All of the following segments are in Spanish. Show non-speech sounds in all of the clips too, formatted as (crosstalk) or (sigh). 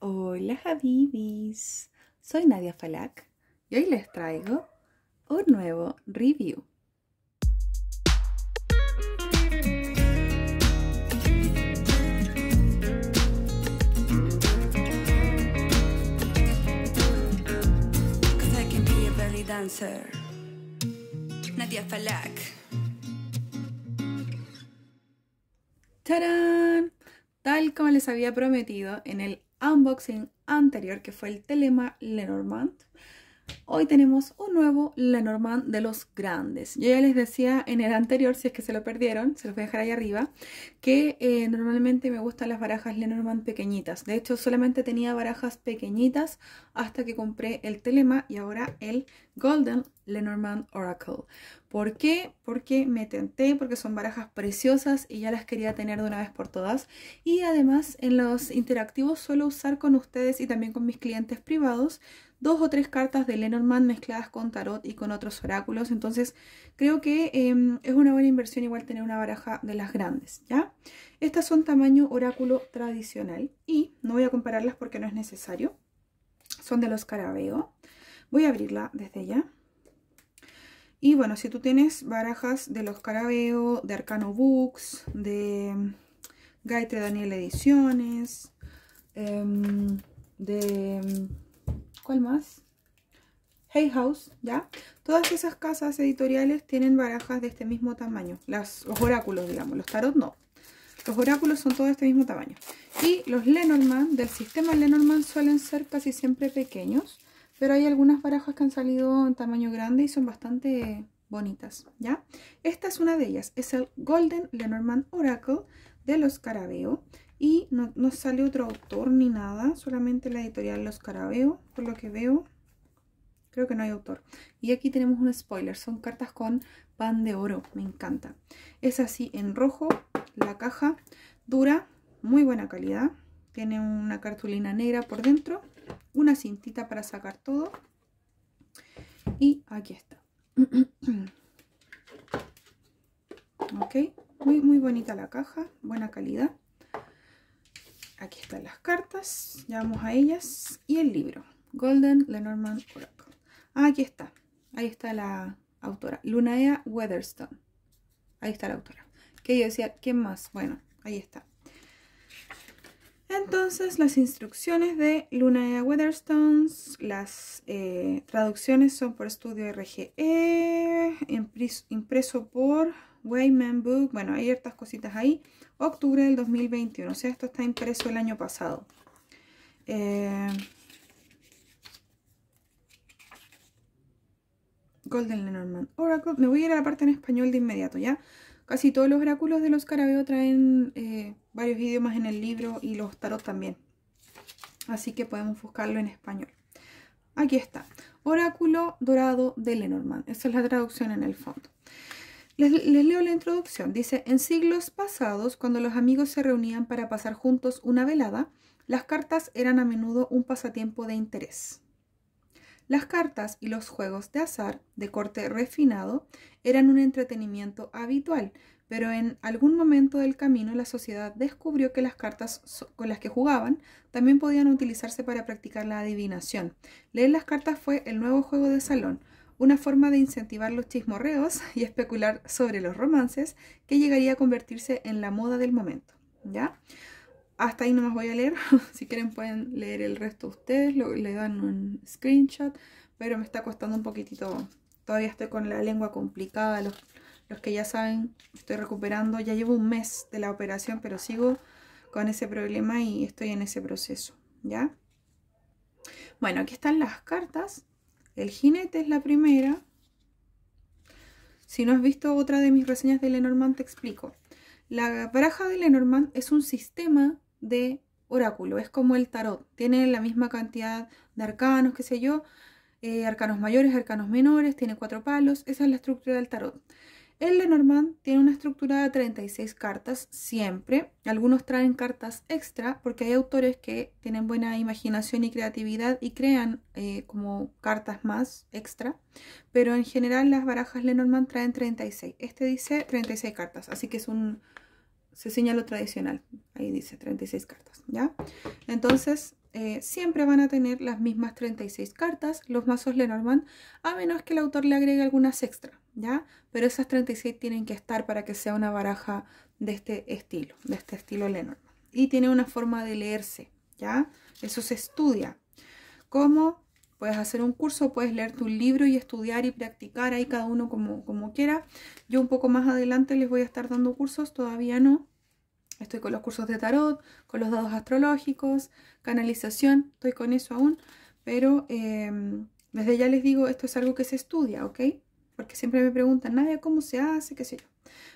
Hola Habibis! soy Nadia Falak y hoy les traigo un nuevo review. Dancer. Nadia Falak. ¡Tarán! Tal como les había prometido en el unboxing anterior que fue el Telema Lenormand. Hoy tenemos un nuevo Lenormand de los grandes. Yo ya les decía en el anterior, si es que se lo perdieron, se los voy a dejar ahí arriba, que eh, normalmente me gustan las barajas Lenormand pequeñitas. De hecho, solamente tenía barajas pequeñitas hasta que compré el Telema y ahora el Golden Lenormand Oracle. ¿Por qué? Porque me tenté, porque son barajas preciosas y ya las quería tener de una vez por todas. Y además en los interactivos suelo usar con ustedes y también con mis clientes privados dos o tres cartas de Lenormand mezcladas con tarot y con otros oráculos. Entonces creo que em, es una buena inversión igual tener una baraja de las grandes, ¿ya? Estas son tamaño oráculo tradicional y no voy a compararlas porque no es necesario. Son de los carabeo. Voy a abrirla desde ya. Y bueno, si tú tienes barajas de los carabeo, de Arcano Books, de em, Gaite Daniel Ediciones, em, de ¿Cuál más? Hay House, ¿ya? Todas esas casas editoriales tienen barajas de este mismo tamaño. los oráculos, digamos. Los tarot no. Los oráculos son todos de este mismo tamaño. Y los Lenormand, del sistema Lenormand, suelen ser casi siempre pequeños. Pero hay algunas barajas que han salido en tamaño grande y son bastante bonitas, ¿ya? Esta es una de ellas. Es el Golden Lenormand Oracle de los Carabeo. Y no, sale otro autor ni nada, solamente la editorial Los Carabeo, por lo que veo. Creo que no hay autor. Y aquí tenemos un spoiler, son cartas con pan de oro, me encanta. Es así en rojo, la caja dura, muy buena calidad. Tiene una cartulina negra por dentro, una cintita para sacar todo. Y aquí está. (clears throat) ok, muy, muy bonita la caja, buena calidad. Aquí están las cartas, ya vamos a ellas. Y el libro, Golden Lenormand Oracle. Ah, aquí está, ahí está la autora, Lunaya Weatherstone. Ahí está la autora. Que yo decía, ¿quién más? Bueno, ahí está. Entonces, las instrucciones de Lunaya Weatherstone, las eh, traducciones son por estudio RGE, impreso por Wayman Book, bueno, hay ciertas cositas ahí. Octubre del 2021, o sea, esto está impreso el año pasado. Eh, Golden Lenormand Oracle. Me voy a ir a la parte en español de inmediato, ¿ya? Casi todos los oráculos de los carabeos traen eh, varios idiomas en el libro y los tarot también. Así que podemos buscarlo en español. Aquí está. Oráculo Dorado de Lenormand. Esa es la traducción en el fondo. Les, leo la introducción. Dice, en siglos pasados, cuando los amigos se reunían para pasar juntos una velada, las cartas eran a menudo un pasatiempo de interés. Las cartas y los juegos de azar de corte refinado eran un entretenimiento habitual, pero en algún momento del camino la sociedad descubrió que las cartas con las que jugaban también podían utilizarse para practicar la adivinación. Leer las cartas fue el nuevo juego de salón, una forma de incentivar los chismorreos (laughs) y especular sobre los romances que llegaría a convertirse en la moda del momento, ¿ya? Hasta ahí no más voy a leer, (laughs) si quieren pueden leer el resto ustedes, le dan un screenshot, pero me está costando un poquitito, todavía estoy con la lengua complicada, los, los que ya saben, estoy recuperando, ya llevo un mes de la operación, pero sigo con ese problema y estoy en ese proceso, ¿ya? Bueno, aquí están las cartas el jinete es la primera. Si no has visto otra de mis reseñas de Lenormand, te explico. La baraja de Lenormand es un sistema de oráculo, es como el tarot. Tiene la misma cantidad de arcanos, qué sé yo, eh, arcanos mayores, arcanos menores, tiene cuatro palos. Esa es la estructura del tarot. El Lenormand tiene una estructura de 36 cartas siempre. Algunos traen cartas extra porque hay autores que tienen buena imaginación y creatividad y crean eh, como cartas más extra. Pero en general las barajas Lenormand traen 36. Este dice 36 cartas, así que es un... Se lo tradicional. Ahí dice 36 cartas, ¿ya? Entonces, eh, siempre van a tener las mismas 36 cartas, los mazos Lenormand, a menos que el autor le agregue algunas extra, ¿ya? Pero esas 36 tienen que estar para que sea una baraja de este estilo, de este estilo Lenormand. Y tiene una forma de leerse, ¿ya? Eso se estudia. ¿Cómo? Puedes hacer un curso, puedes leer tu libro y estudiar y practicar ahí cada uno como, como quiera. Yo un poco más adelante les voy a estar dando cursos, todavía no, Estoy con los cursos de tarot, con los dados astrológicos, canalización, estoy con eso aún, pero em, desde ya les digo, esto es algo que se estudia, ¿ok? Porque siempre me preguntan, nadie, ¿cómo se hace? ¿Qué sé yo?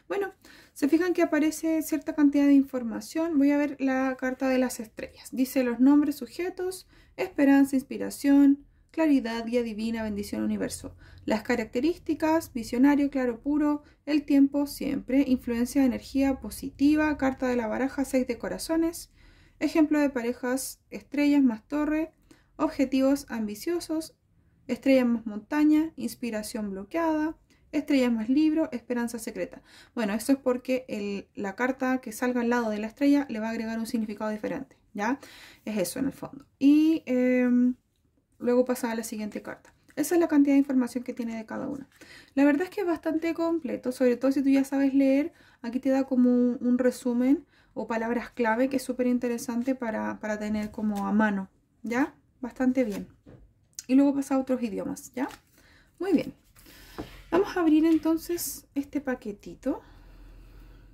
Bueno, se fijan que aparece cierta cantidad de información. Voy a ver la carta de las estrellas. Dice los nombres, sujetos, esperanza, inspiración, claridad, guía divina, bendición universo. Las características, visionario, claro, puro, el tiempo, siempre, influencia, energía positiva, carta de la baraja, seis de corazones, ejemplo de parejas, estrellas más torre, objetivos ambiciosos, estrellas más montaña, inspiración bloqueada, estrellas más libro, esperanza secreta. Bueno, esto es porque la carta que salga al lado de la estrella le va a agregar un significado diferente, ¿ya? Es eso en el fondo. Y... Em, Luego pasa a la siguiente carta. Esa es la cantidad de información que tiene de cada una. La verdad es que es bastante completo, sobre todo si tú ya sabes leer. Aquí te da como un, resumen o palabras clave que es súper interesante para, para, tener como a mano, ¿ya? Bastante bien. Y luego pasa a otros idiomas, ¿ya? Muy bien. Vamos a abrir entonces este paquetito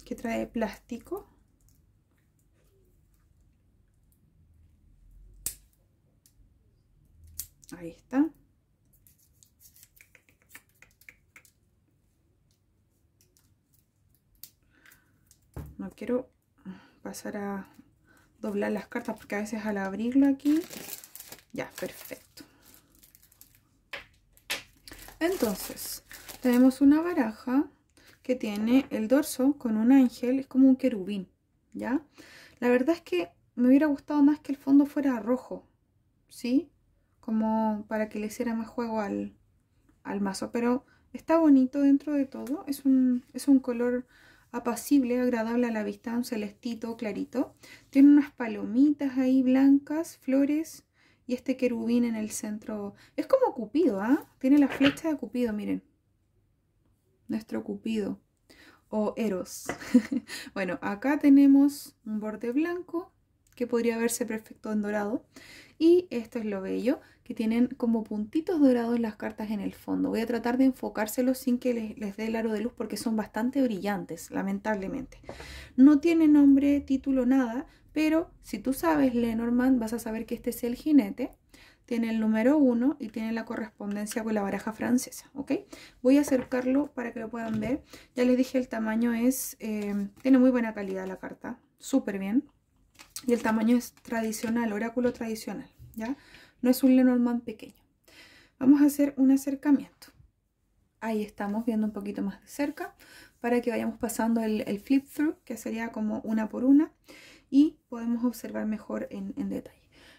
que trae plástico. Ahí está. No quiero pasar a doblar las cartas porque a veces al abrirlo aquí, ya, perfecto. Entonces, tenemos una baraja que tiene el dorso con un ángel, es como un querubín, ¿ya? La verdad es que me hubiera gustado más que el fondo fuera rojo, ¿sí? como para que le hiciera más juego al, mazo. Pero está bonito dentro de todo, es un, color apacible, agradable a la vista, un celestito clarito. Tiene unas palomitas ahí blancas, flores y este querubín en el centro. Es como Cupido, ¿ah? Tiene la flecha de Cupido, miren. Nuestro Cupido o Eros. (laughs) bueno, acá tenemos un borde blanco que podría verse perfecto en dorado. Y esto es lo bello, que tienen como puntitos dorados las cartas en el fondo. Voy a tratar de enfocárselos sin que les, dé el aro de luz porque son bastante brillantes, lamentablemente. No tiene nombre, título, nada, pero si tú sabes Lenormand vas a saber que este es el jinete. Tiene el número 1 y tiene la correspondencia con la baraja francesa, Voy a acercarlo para que lo puedan ver. Ya les dije, el tamaño es... Eh, tiene muy buena calidad la carta, súper bien y el tamaño es tradicional, oráculo tradicional, ¿ya? No es un Lenormand pequeño. Vamos a hacer un acercamiento. Ahí estamos viendo un poquito más de cerca para que vayamos pasando el, flip through, que sería como una por una, y podemos observar mejor en, detalle.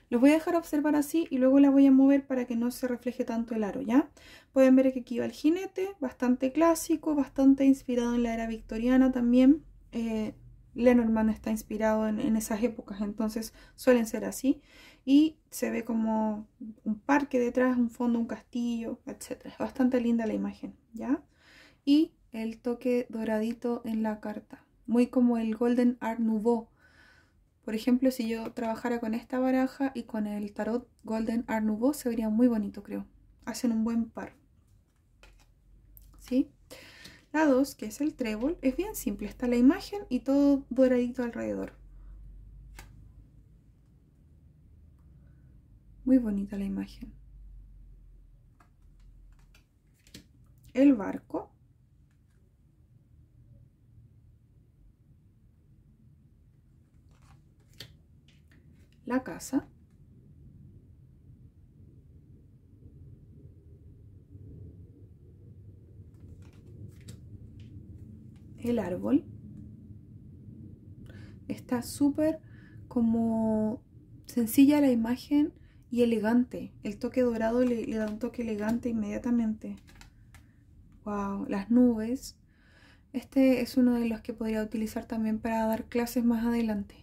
Los voy a dejar observar así y luego la voy a mover para que no se refleje tanto el aro, ¿ya? Pueden ver que aquí va el jinete, bastante clásico, bastante inspirado en la era victoriana también. Eh, Lenormand está inspirado en, esas épocas, entonces suelen ser así. Y se ve como un parque detrás, un fondo, un castillo, Etcétera, Es bastante linda la imagen, ¿ya? Y el toque doradito en la carta, muy como el Golden Art Nouveau. Por ejemplo, si yo trabajara con esta baraja y con el tarot Golden Art Nouveau, se vería muy bonito, creo. Hacen un buen par. ¿Sí? La 2, que es el trébol, es bien simple. Está la imagen y todo doradito alrededor. Muy bonita la imagen. El barco. La casa. el árbol. Está súper como sencilla la imagen y elegante. El toque dorado le, da un toque elegante inmediatamente. Wow, las nubes. Este es uno de los que podría utilizar también para dar clases más adelante.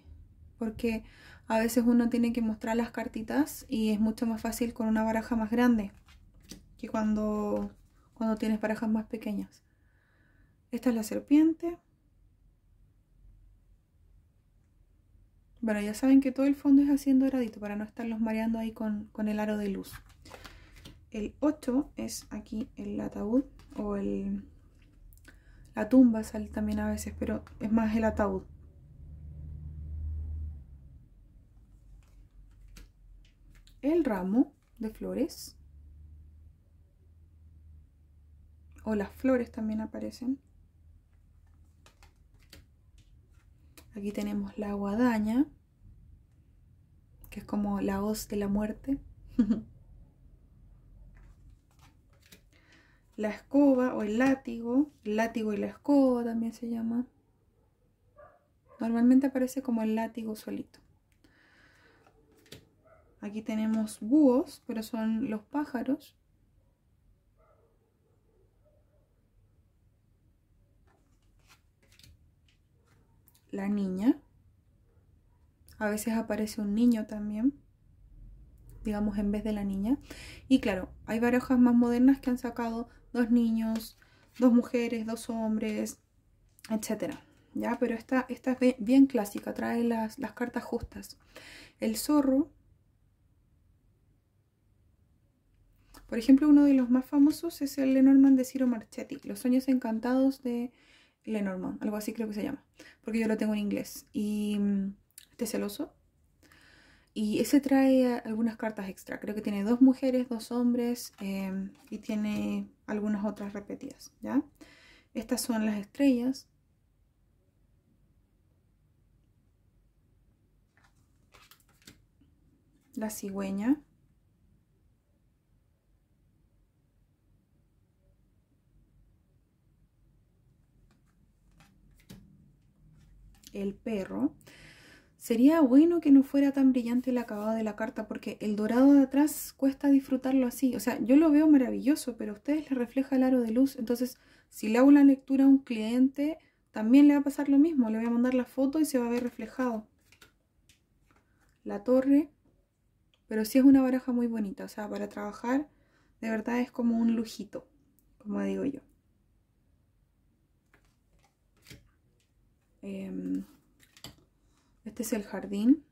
Porque a veces uno tiene que mostrar las cartitas y es mucho más fácil con una baraja más grande que cuando, cuando tienes barajas más pequeñas. Esta es la serpiente. Bueno, ya saben que todo el fondo es haciendo aradito para no estarlos mareando ahí con, con el aro de luz. El 8 es aquí el ataúd o el, la tumba sale también a veces, pero es más el ataúd. El ramo de flores. O las flores también aparecen. Aquí tenemos la guadaña, que es como la hoz de la muerte. (laughs) la escoba o el látigo, el látigo y la escoba también se llama. Normalmente aparece como el látigo solito. Aquí tenemos búhos, pero son los pájaros. la niña. A veces aparece un niño también, digamos en vez de la niña. Y claro, hay barajas más modernas que han sacado dos niños, dos mujeres, dos hombres, etcétera. ¿ya? Pero esta, esta es bien, clásica, trae las, las, cartas justas. El zorro, por ejemplo, uno de los más famosos es el de de Ciro Marchetti, Los sueños encantados de Lenormand, algo así creo que se llama, porque yo lo tengo en inglés. Y mm, este celoso? Y ese trae algunas cartas extra. Creo que tiene dos mujeres, dos hombres em, y tiene algunas otras repetidas, ¿ya? Estas son las estrellas. La cigüeña. perro, sería bueno que no fuera tan brillante el acabado de la carta porque el dorado de atrás cuesta disfrutarlo así. O sea, yo lo veo maravilloso, pero a ustedes les refleja el aro de luz. Entonces, si le hago la lectura a un cliente, también le va a pasar lo mismo. Le voy a mandar la foto y se va a ver reflejado. La torre. Pero si es una baraja muy bonita. O sea, para trabajar, de verdad es como un lujito, como digo yo. Em, este es el jardín.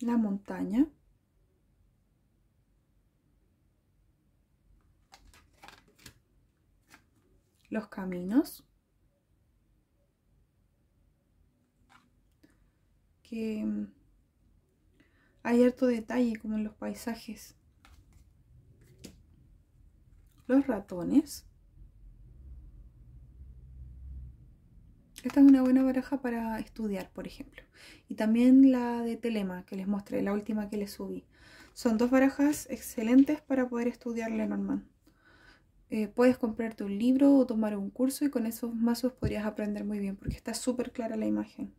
La montaña. Los caminos. Que hay harto detalle como en los paisajes los ratones. Esta es una buena baraja para estudiar, por ejemplo. Y también la de Telema, que les mostré, la última que les subí. Son dos barajas excelentes para poder estudiar Lenormand. Eh, puedes comprarte un libro o tomar un curso y con esos mazos podrías aprender muy bien, porque está súper clara la imagen.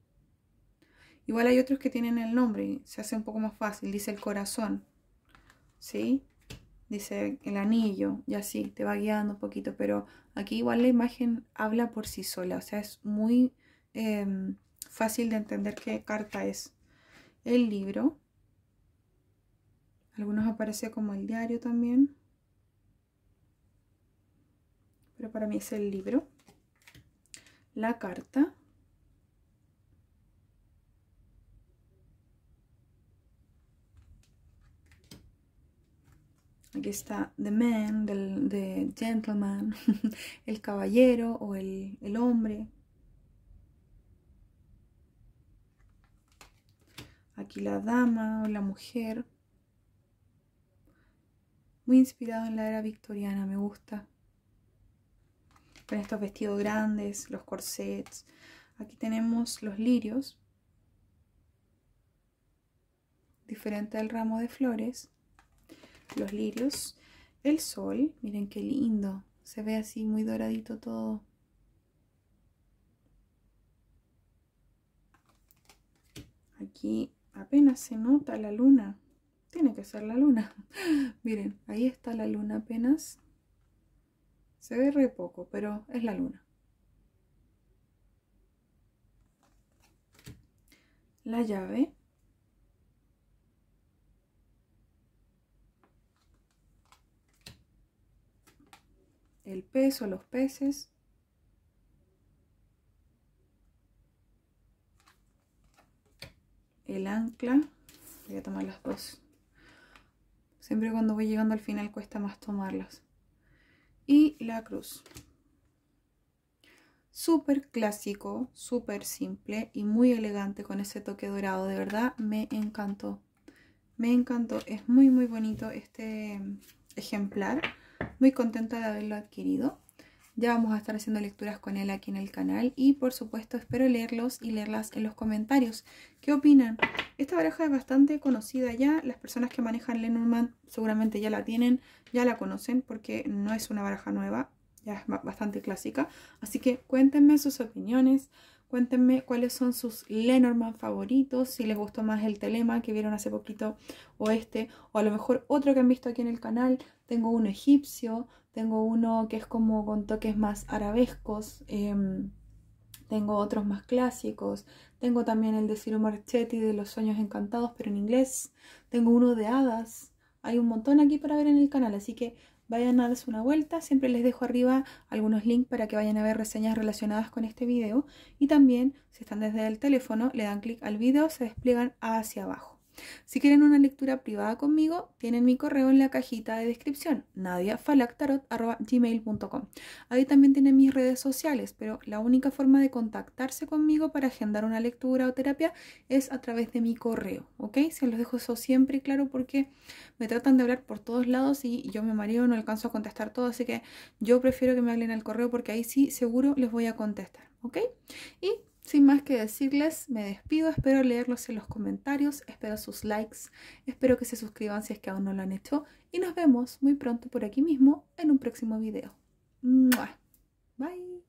Igual hay otros que tienen el nombre, se hace un poco más fácil, dice el corazón. ¿Sí? dice el anillo, y así te va guiando un poquito, pero aquí igual la imagen habla por sí sola, o sea, es muy em, fácil de entender qué carta es. El libro, algunos aparece como el diario también, pero para mí es el libro. La carta, Aquí está the man, del, gentleman, (laughs) el caballero o el, el hombre. Aquí la dama o la mujer. Muy inspirado en la era victoriana, me gusta. Con estos vestidos grandes, los corsets. Aquí tenemos los lirios. Diferente del ramo de flores los lirios, el sol, miren qué lindo, se ve así muy doradito todo. Aquí apenas se nota la luna, tiene que ser la luna, (laughs) miren, ahí está la luna apenas, se ve re poco, pero es la luna. La llave el peso, los peces. El ancla. Voy a tomar las dos. Siempre cuando voy llegando al final cuesta más tomarlas. Y la cruz. Súper clásico, súper simple y muy elegante con ese toque dorado. De verdad me encantó. Me encantó. Es muy muy bonito este mm, ejemplar muy contenta de haberlo adquirido. Ya vamos a estar haciendo lecturas con él aquí en el canal y por supuesto espero leerlos y leerlas en los comentarios. ¿Qué opinan? Esta baraja es bastante conocida ya, las personas que manejan Lenormand seguramente ya la tienen, ya la conocen porque no es una baraja nueva, ya es bastante clásica. Así que cuéntenme sus opiniones, Cuéntenme cuáles son sus Lenormand favoritos, si les gustó más el telema que vieron hace poquito o este, o a lo mejor otro que han visto aquí en el canal. Tengo uno egipcio, tengo uno que es como con toques más arabescos, em, tengo otros más clásicos, tengo también el de Ciro Marchetti de Los Sueños Encantados, pero en inglés, tengo uno de hadas. Hay un montón aquí para ver en el canal, así que vayan a darles una vuelta. Siempre les dejo arriba algunos links para que vayan a ver reseñas relacionadas con este video. Y también, si están desde el teléfono, le dan clic al video, se despliegan hacia abajo. Si quieren una lectura privada conmigo, tienen mi correo en la cajita de descripción, nadiafalactarot.gmail.com. Ahí también tienen mis redes sociales, pero la única forma de contactarse conmigo para agendar una lectura o terapia es a través de mi correo, ¿ok? Se los dejo eso siempre claro porque me tratan de hablar por todos lados y yo me mareo, no alcanzo a contestar todo, así que yo prefiero que me hablen al correo porque ahí sí seguro les voy a contestar, ¿ok? Y sin más que decirles, me despido, espero leerlos en los comentarios, espero sus likes, espero que se suscriban si es que aún no lo han hecho y nos vemos muy pronto por aquí mismo en un próximo video. Bye.